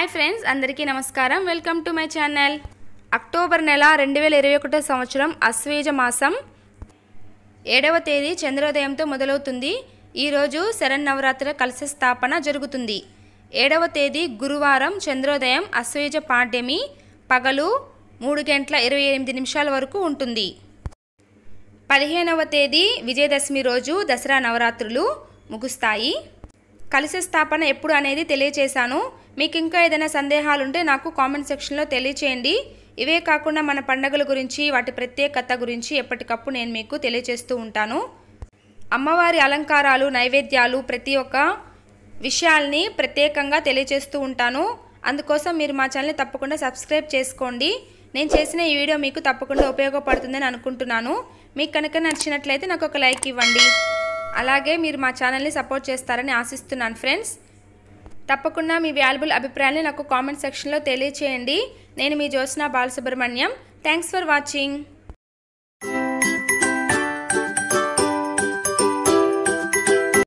hi friends అందరికీ నమస్కారం welcome to my channel October నెల రెండు వేల ఇరవై ఒకటో సంవత్సరం అశ్వేజ మాసం ఏడవ తేదీ చంద్రోదయంతో మొదలవుతుంది ఈరోజు శరణ్ నవరాత్ర కలశ స్థాపన జరుగుతుంది ఏడవ తేదీ గురువారం చంద్రోదయం అశ్వేజ పాడ్యమి పగలు మూడు గంటల ఇరవై ఎనిమిది నిమిషాల వరకు ఉంటుంది పదిహేనవ తేదీ విజయదశమి రోజు దసరా నవరాత్రులు ముగుస్తాయి కలిసే స్థాపన ఎప్పుడు అనేది తెలియచేశాను మీకు ఇంకా ఏదైనా సందేహాలు ఉంటే నాకు కామెంట్ సెక్షన్లో తెలియచేయండి ఇవే కాకుండా మన పండగల గురించి వాటి ప్రత్యేకత గురించి ఎప్పటికప్పుడు నేను మీకు తెలియచేస్తూ ఉంటాను అమ్మవారి అలంకారాలు నైవేద్యాలు ప్రతి ఒక్క విషయాల్ని ప్రత్యేకంగా తెలియచేస్తూ ఉంటాను అందుకోసం మీరు మా ఛానల్ని తప్పకుండా సబ్స్క్రైబ్ చేసుకోండి నేను చేసిన ఈ వీడియో మీకు తప్పకుండా ఉపయోగపడుతుందని అనుకుంటున్నాను మీకు కనుక నచ్చినట్లయితే నాకు ఒక లైక్ ఇవ్వండి అలాగే మీరు మా ఛానల్ని సపోర్ట్ చేస్తారని ఆశిస్తున్నాను ఫ్రెండ్స్ తప్పకుండా మీ వాల్యుబుల్ అభిప్రాయాన్ని నాకు కామెంట్ సెక్షన్లో తెలియచేయండి నేను మీ Jyotsna Balasubrahmanyam thanks for watching